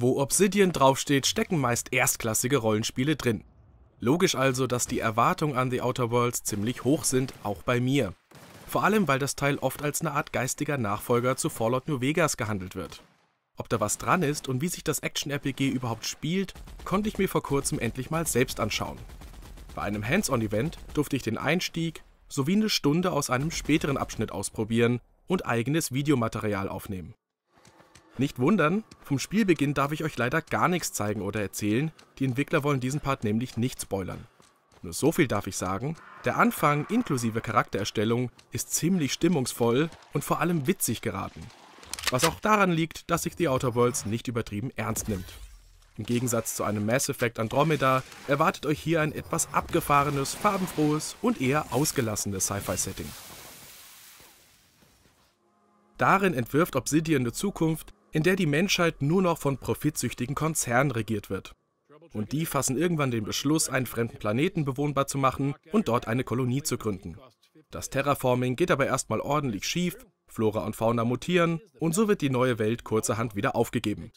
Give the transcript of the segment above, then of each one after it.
Wo Obsidian draufsteht, stecken meist erstklassige Rollenspiele drin. Logisch also, dass die Erwartungen an The Outer Worlds ziemlich hoch sind, auch bei mir. Vor allem, weil das Teil oft als eine Art geistiger Nachfolger zu Fallout New Vegas gehandelt wird. Ob da was dran ist und wie sich das Action-RPG überhaupt spielt, konnte ich mir vor kurzem endlich mal selbst anschauen. Bei einem Hands-on-Event durfte ich den Einstieg sowie eine Stunde aus einem späteren Abschnitt ausprobieren und eigenes Videomaterial aufnehmen. Nicht wundern, vom Spielbeginn darf ich euch leider gar nichts zeigen oder erzählen, die Entwickler wollen diesen Part nämlich nicht spoilern. Nur so viel darf ich sagen, der Anfang inklusive Charaktererstellung ist ziemlich stimmungsvoll und vor allem witzig geraten. Was auch daran liegt, dass sich The Outer Worlds nicht übertrieben ernst nimmt. Im Gegensatz zu einem Mass Effect Andromeda erwartet euch hier ein etwas abgefahrenes, farbenfrohes und eher ausgelassenes Sci-Fi-Setting. Darin entwirft Obsidian eine Zukunft in der die Menschheit nur noch von profitsüchtigen Konzernen regiert wird. Und die fassen irgendwann den Beschluss, einen fremden Planeten bewohnbar zu machen und dort eine Kolonie zu gründen. Das Terraforming geht aber erstmal ordentlich schief, Flora und Fauna mutieren und so wird die neue Welt kurzerhand wieder aufgegeben.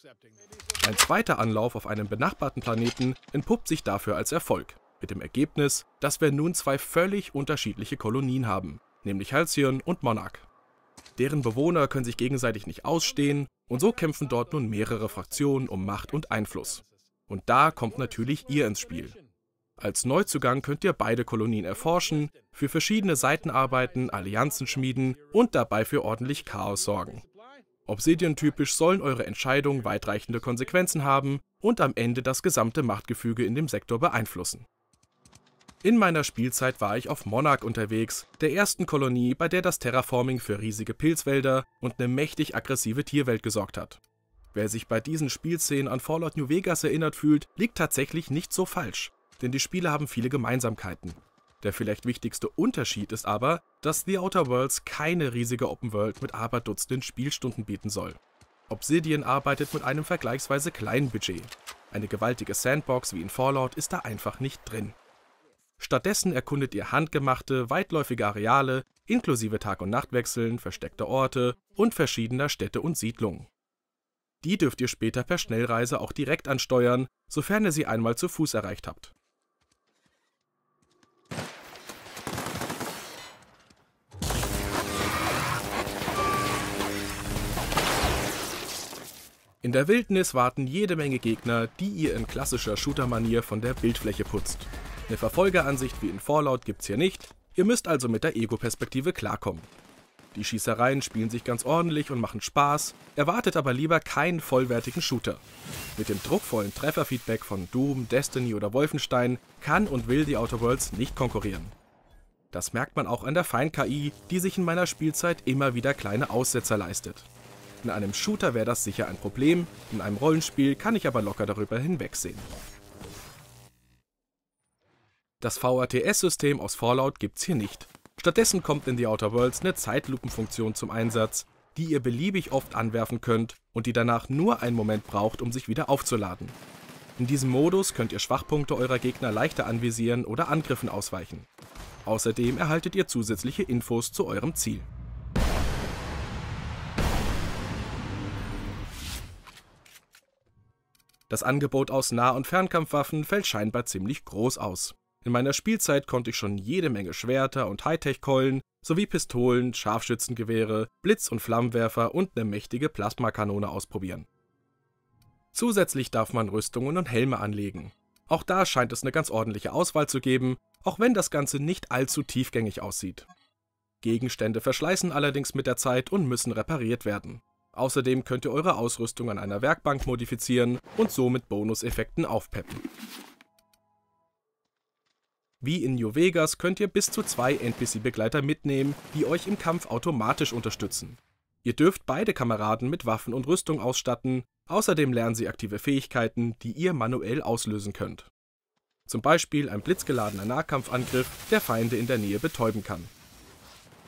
Ein zweiter Anlauf auf einem benachbarten Planeten entpuppt sich dafür als Erfolg, mit dem Ergebnis, dass wir nun zwei völlig unterschiedliche Kolonien haben, nämlich Halcyon und Monarch. Deren Bewohner können sich gegenseitig nicht ausstehen und so kämpfen dort nun mehrere Fraktionen um Macht und Einfluss. Und da kommt natürlich ihr ins Spiel. Als Neuzugang könnt ihr beide Kolonien erforschen, für verschiedene Seiten arbeiten, Allianzen schmieden und dabei für ordentlich Chaos sorgen. Obsidian-typisch sollen eure Entscheidungen weitreichende Konsequenzen haben und am Ende das gesamte Machtgefüge in dem Sektor beeinflussen. In meiner Spielzeit war ich auf Monarch unterwegs, der ersten Kolonie, bei der das Terraforming für riesige Pilzwälder und eine mächtig aggressive Tierwelt gesorgt hat. Wer sich bei diesen Spielszenen an Fallout New Vegas erinnert fühlt, liegt tatsächlich nicht so falsch, denn die Spiele haben viele Gemeinsamkeiten. Der vielleicht wichtigste Unterschied ist aber, dass The Outer Worlds keine riesige Open World mit aberdutzenden Spielstunden bieten soll. Obsidian arbeitet mit einem vergleichsweise kleinen Budget. Eine gewaltige Sandbox wie in Fallout ist da einfach nicht drin. Stattdessen erkundet ihr handgemachte, weitläufige Areale inklusive Tag- und Nachtwechseln, versteckte Orte und verschiedener Städte und Siedlungen. Die dürft ihr später per Schnellreise auch direkt ansteuern, sofern ihr sie einmal zu Fuß erreicht habt. In der Wildnis warten jede Menge Gegner, die ihr in klassischer Shooter-Manier von der Bildfläche putzt. Eine Verfolgeransicht wie in Fallout gibt's hier nicht, ihr müsst also mit der Ego-Perspektive klarkommen. Die Schießereien spielen sich ganz ordentlich und machen Spaß, erwartet aber lieber keinen vollwertigen Shooter. Mit dem druckvollen Trefferfeedback von Doom, Destiny oder Wolfenstein kann und will die Outer Worlds nicht konkurrieren. Das merkt man auch an der Fein-KI, die sich in meiner Spielzeit immer wieder kleine Aussetzer leistet. In einem Shooter wäre das sicher ein Problem, in einem Rollenspiel kann ich aber locker darüber hinwegsehen. Das vrts system aus Fallout gibt's hier nicht. Stattdessen kommt in The Outer Worlds eine Zeitlupenfunktion zum Einsatz, die ihr beliebig oft anwerfen könnt und die danach nur einen Moment braucht, um sich wieder aufzuladen. In diesem Modus könnt ihr Schwachpunkte eurer Gegner leichter anvisieren oder Angriffen ausweichen. Außerdem erhaltet ihr zusätzliche Infos zu eurem Ziel. Das Angebot aus Nah- und Fernkampfwaffen fällt scheinbar ziemlich groß aus. In meiner Spielzeit konnte ich schon jede Menge Schwerter und Hightech-Keulen sowie Pistolen, Scharfschützengewehre, Blitz- und Flammenwerfer und eine mächtige Plasmakanone ausprobieren. Zusätzlich darf man Rüstungen und Helme anlegen. Auch da scheint es eine ganz ordentliche Auswahl zu geben, auch wenn das Ganze nicht allzu tiefgängig aussieht. Gegenstände verschleißen allerdings mit der Zeit und müssen repariert werden. Außerdem könnt ihr eure Ausrüstung an einer Werkbank modifizieren und so mit Bonuseffekten aufpeppen. Wie in New Vegas könnt ihr bis zu zwei NPC-Begleiter mitnehmen, die euch im Kampf automatisch unterstützen. Ihr dürft beide Kameraden mit Waffen und Rüstung ausstatten, außerdem lernen sie aktive Fähigkeiten, die ihr manuell auslösen könnt. Zum Beispiel ein blitzgeladener Nahkampfangriff, der Feinde in der Nähe betäuben kann.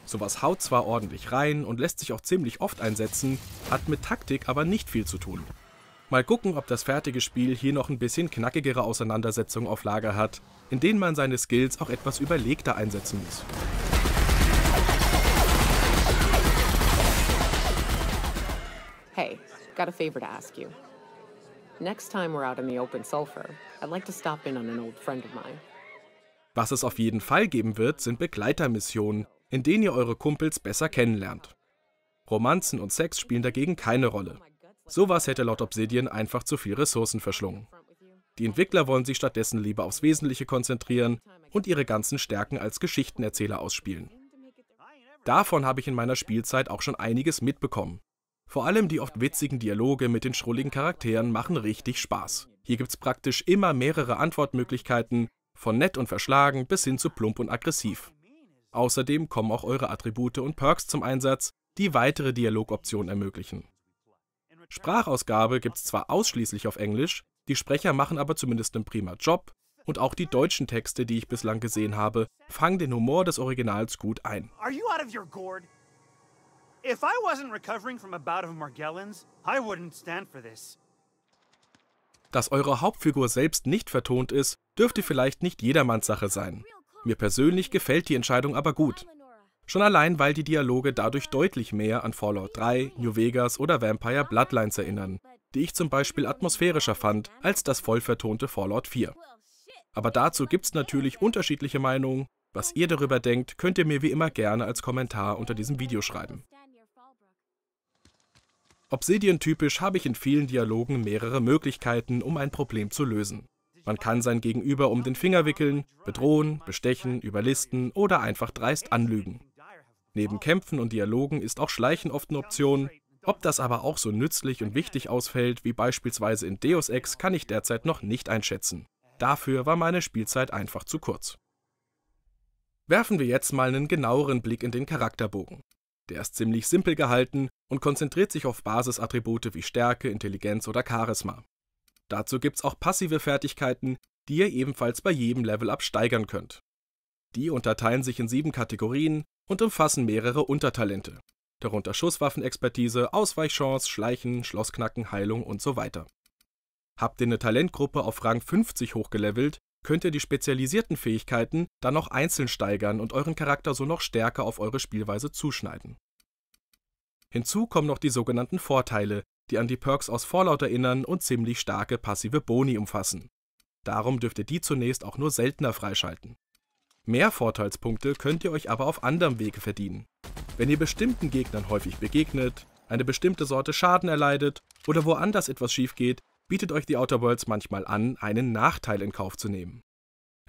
Sowas haut zwar ordentlich rein und lässt sich auch ziemlich oft einsetzen, hat mit Taktik aber nicht viel zu tun. Mal gucken, ob das fertige Spiel hier noch ein bisschen knackigere Auseinandersetzungen auf Lager hat, in denen man seine Skills auch etwas überlegter einsetzen muss. Hey, got a favor to ask you. Next time we're out in the open sulfur, I'd like to stop in on an old friend of mine. Was es auf jeden Fall geben wird, sind Begleitermissionen, in denen ihr eure Kumpels besser kennenlernt. Romanzen und Sex spielen dagegen keine Rolle. Sowas hätte laut Obsidian einfach zu viel Ressourcen verschlungen. Die Entwickler wollen sich stattdessen lieber aufs Wesentliche konzentrieren und ihre ganzen Stärken als Geschichtenerzähler ausspielen. Davon habe ich in meiner Spielzeit auch schon einiges mitbekommen. Vor allem die oft witzigen Dialoge mit den schrulligen Charakteren machen richtig Spaß. Hier gibt es praktisch immer mehrere Antwortmöglichkeiten, von nett und verschlagen bis hin zu plump und aggressiv. Außerdem kommen auch eure Attribute und Perks zum Einsatz, die weitere Dialogoptionen ermöglichen. Sprachausgabe gibt es zwar ausschließlich auf Englisch, die Sprecher machen aber zumindest einen prima Job und auch die deutschen Texte, die ich bislang gesehen habe, fangen den Humor des Originals gut ein. Are you out of your gourd? If I wasn't recovering from a bout of Margellans, I wouldn't stand for this. Dass eure Hauptfigur selbst nicht vertont ist, dürfte vielleicht nicht jedermanns Sache sein. Mir persönlich gefällt die Entscheidung aber gut. Schon allein, weil die Dialoge dadurch deutlich mehr an Fallout 3, New Vegas oder Vampire Bloodlines erinnern, die ich zum Beispiel atmosphärischer fand als das voll vertonte Fallout 4. Aber dazu gibt's natürlich unterschiedliche Meinungen. Was ihr darüber denkt, könnt ihr mir wie immer gerne als Kommentar unter diesem Video schreiben. Obsidian-typisch habe ich in vielen Dialogen mehrere Möglichkeiten, um ein Problem zu lösen. Man kann sein Gegenüber um den Finger wickeln, bedrohen, bestechen, überlisten oder einfach dreist anlügen. Neben Kämpfen und Dialogen ist auch Schleichen oft eine Option. Ob das aber auch so nützlich und wichtig ausfällt wie beispielsweise in Deus Ex, kann ich derzeit noch nicht einschätzen. Dafür war meine Spielzeit einfach zu kurz. Werfen wir jetzt mal einen genaueren Blick in den Charakterbogen. Der ist ziemlich simpel gehalten und konzentriert sich auf Basisattribute wie Stärke, Intelligenz oder Charisma. Dazu gibt's auch passive Fertigkeiten, die ihr ebenfalls bei jedem Level up steigern könnt. Die unterteilen sich in sieben Kategorien, und umfassen mehrere Untertalente, darunter Schusswaffenexpertise, Ausweichchance, Schleichen, Schlossknacken, Heilung und so weiter. Habt ihr eine Talentgruppe auf Rang 50 hochgelevelt, könnt ihr die spezialisierten Fähigkeiten dann noch einzeln steigern und euren Charakter so noch stärker auf eure Spielweise zuschneiden. Hinzu kommen noch die sogenannten Vorteile, die an die Perks aus Fallout erinnern und ziemlich starke passive Boni umfassen. Darum dürft ihr die zunächst auch nur seltener freischalten. Mehr Vorteilspunkte könnt ihr euch aber auf anderem Wege verdienen. Wenn ihr bestimmten Gegnern häufig begegnet, eine bestimmte Sorte Schaden erleidet oder woanders etwas schief geht, bietet euch die Outer Worlds manchmal an, einen Nachteil in Kauf zu nehmen.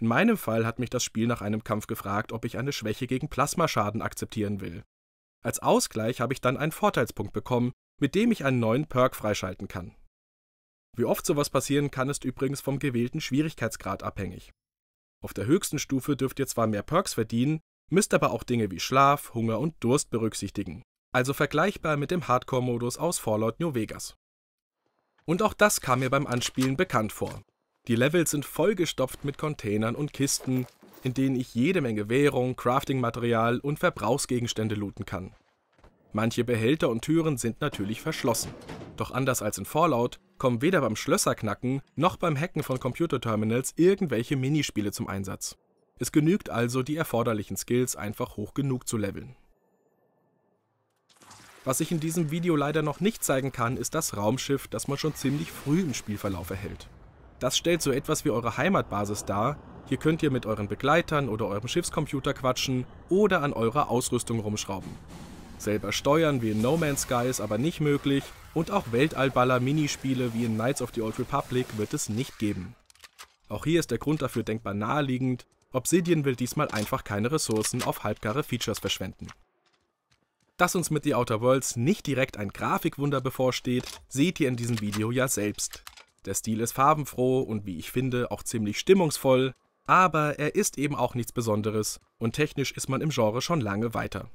In meinem Fall hat mich das Spiel nach einem Kampf gefragt, ob ich eine Schwäche gegen Plasmaschaden akzeptieren will. Als Ausgleich habe ich dann einen Vorteilspunkt bekommen, mit dem ich einen neuen Perk freischalten kann. Wie oft sowas passieren kann, ist übrigens vom gewählten Schwierigkeitsgrad abhängig. Auf der höchsten Stufe dürft ihr zwar mehr Perks verdienen, müsst aber auch Dinge wie Schlaf, Hunger und Durst berücksichtigen. Also vergleichbar mit dem Hardcore-Modus aus Fallout New Vegas. Und auch das kam mir beim Anspielen bekannt vor. Die Levels sind vollgestopft mit Containern und Kisten, in denen ich jede Menge Währung, Crafting-Material und Verbrauchsgegenstände looten kann. Manche Behälter und Türen sind natürlich verschlossen. Doch anders als in Fallout kommen weder beim Schlösserknacken noch beim Hacken von Computerterminals irgendwelche Minispiele zum Einsatz. Es genügt also, die erforderlichen Skills einfach hoch genug zu leveln. Was ich in diesem Video leider noch nicht zeigen kann, ist das Raumschiff, das man schon ziemlich früh im Spielverlauf erhält. Das stellt so etwas wie eure Heimatbasis dar, hier könnt ihr mit euren Begleitern oder eurem Schiffscomputer quatschen oder an eurer Ausrüstung rumschrauben. Selber steuern wie in No Man's Sky ist aber nicht möglich und auch Weltallballer-Minispiele wie in Knights of the Old Republic wird es nicht geben. Auch hier ist der Grund dafür denkbar naheliegend, Obsidian will diesmal einfach keine Ressourcen auf halbgare Features verschwenden. Dass uns mit The Outer Worlds nicht direkt ein Grafikwunder bevorsteht, seht ihr in diesem Video ja selbst. Der Stil ist farbenfroh und wie ich finde auch ziemlich stimmungsvoll, aber er ist eben auch nichts Besonderes und technisch ist man im Genre schon lange weiter.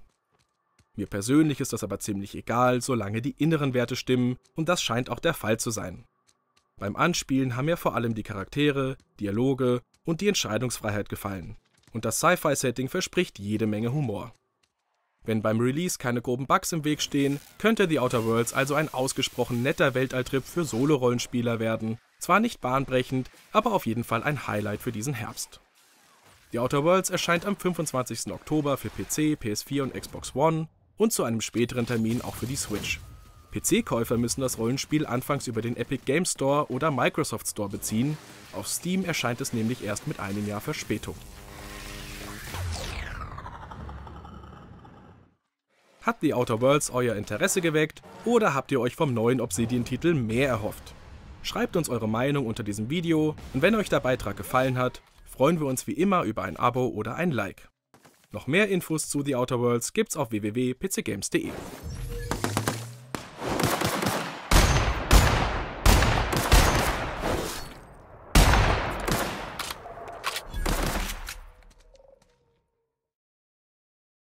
Mir persönlich ist das aber ziemlich egal, solange die inneren Werte stimmen, und das scheint auch der Fall zu sein. Beim Anspielen haben mir vor allem die Charaktere, Dialoge und die Entscheidungsfreiheit gefallen. Und das Sci-Fi-Setting verspricht jede Menge Humor. Wenn beim Release keine groben Bugs im Weg stehen, könnte The Outer Worlds also ein ausgesprochen netter Weltalltrip für Solo-Rollenspieler werden. Zwar nicht bahnbrechend, aber auf jeden Fall ein Highlight für diesen Herbst. The Outer Worlds erscheint am 25. Oktober für PC, PS4 und Xbox One und zu einem späteren Termin auch für die Switch. PC-Käufer müssen das Rollenspiel anfangs über den Epic Game Store oder Microsoft Store beziehen, auf Steam erscheint es nämlich erst mit einem Jahr Verspätung. Hat The Outer Worlds euer Interesse geweckt oder habt ihr euch vom neuen Obsidian-Titel mehr erhofft? Schreibt uns eure Meinung unter diesem Video und wenn euch der Beitrag gefallen hat, freuen wir uns wie immer über ein Abo oder ein Like. Noch mehr Infos zu The Outer Worlds gibt's auf www.pcgames.de.